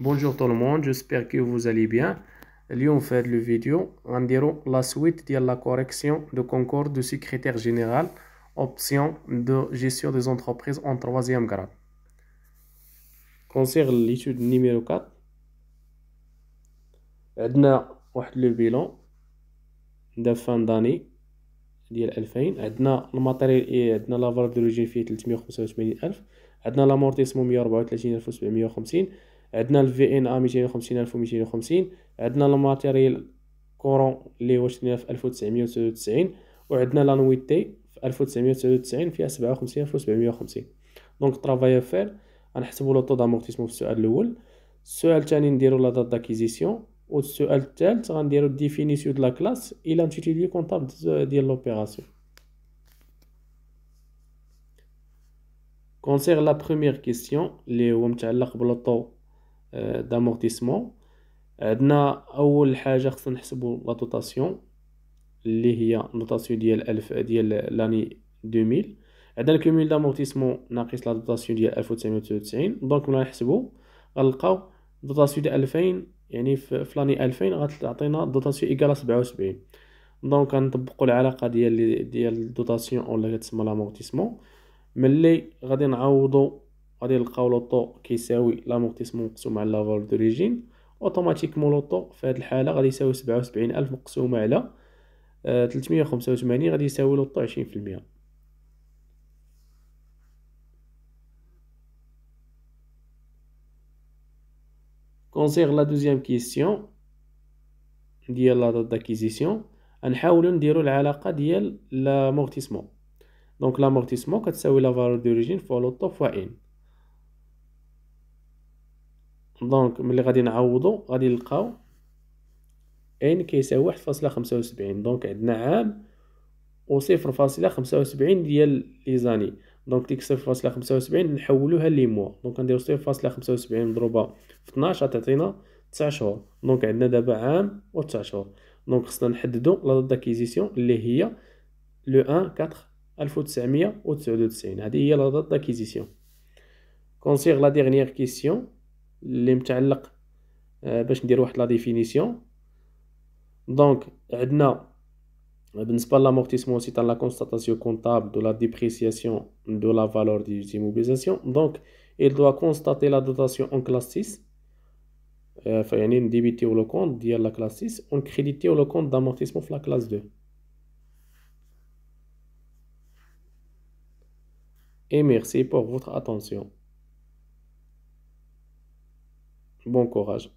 Bonjour tout le monde, j'espère que vous allez bien. Lui, on fait le vidéo, on dira la suite de la correction de concours du secrétaire général, option de gestion des entreprises en troisième grade. Concernant l'étude numéro 4. عندنا d'année, le بيلون de فان on ديال 2000 عندنا الماتيريال عندنا لا فالور دو لوجين فيه 385000 عندنا لامورتيسمون 134750 عندنا الفي ان ا 250250 عندنا الماتيريال كورون اللي هو في 20999 وعندنا لانويتي في 1999 فيها 57750 دونك طرافاي افير غنحسبوا لو طو في السؤال الاول السؤال الثاني نديروا لا دات داكيزيسيون والسؤال الثالث غنديروا ديفينيسيون دو لا كلاس اي لانتيتيدي كونطاب ديال لوبيراسيون كونسيغ لا بروميير كيستيون اللي هو متعلق بلو طو دامورتيسمون euh, عندنا euh, اول حاجه خصنا نحسبوا لا دوتاسيون اللي هي نوطاسيون ديال 1000 ديال لاني 2000 عندنا الكوميل دامورتيسمون ناقص لا دوتاسيون ديال 1990 دونك ملي نحسبوا غنلقاو دوتاسيون ديال 2000 يعني في لاني 2000 غتعطينا دوتاسيون ايكال 77 دونك غنطبقوا العلاقه ديال ديال الدوطاسيون ولا كتسمى لامورتيسمون ملي غادي نعوضوا غادي نلقاو لو طو كيساوي لامورتيسمون مقسوم على لافالور دوريجين اوتوماتيكمون لو طو في هذه الحاله غادي يساوي 77000 مقسومه على 385 آه، غادي يساوي لو طو 20% كونسيغ لا دوزيام كيسيون ديال لا دات داكيزيسيون غنحاولو نديرو العلاقه ديال لامورتيسمون دونك لامورتيسمون كتساوي لا فالور دوريجين فوا لوطو فوا ان دونك ملي غادي نعوضو غادي نلقاو ان كيساوي واحد فاصلة خمسة وسبعين دونك عندنا عام و صفر فاصلة خمسة وسبعين ديال لي زاني دونك ديك صفر فاصلة خمسة وسبعين نحولوها لي موا دونك نديرو صفر فاصلة خمسة وسبعين مضروبة في طناش غتعطينا تسع شهور دونك عندنا دابا عام و تسع شهور دونك خصنا نحددو لا دات داكيزيسيون اللي هي لو ان كاتر ألف وتسعمية و تسعود وتسعين هادي هي لا دات داكيزيسيون كونسيغ لا ديغنييغ كيسيون Je vais vous à la définition. Donc, maintenant, ce n'est l'amortissement, c'est la constatation comptable de la dépréciation de la valeur des immobilisations. Donc, il doit constater la dotation en classe 6. Il doit débiter le compte, dire la classe 6, en créditer le compte d'amortissement de la classe 2. Et merci pour votre attention. Bon courage.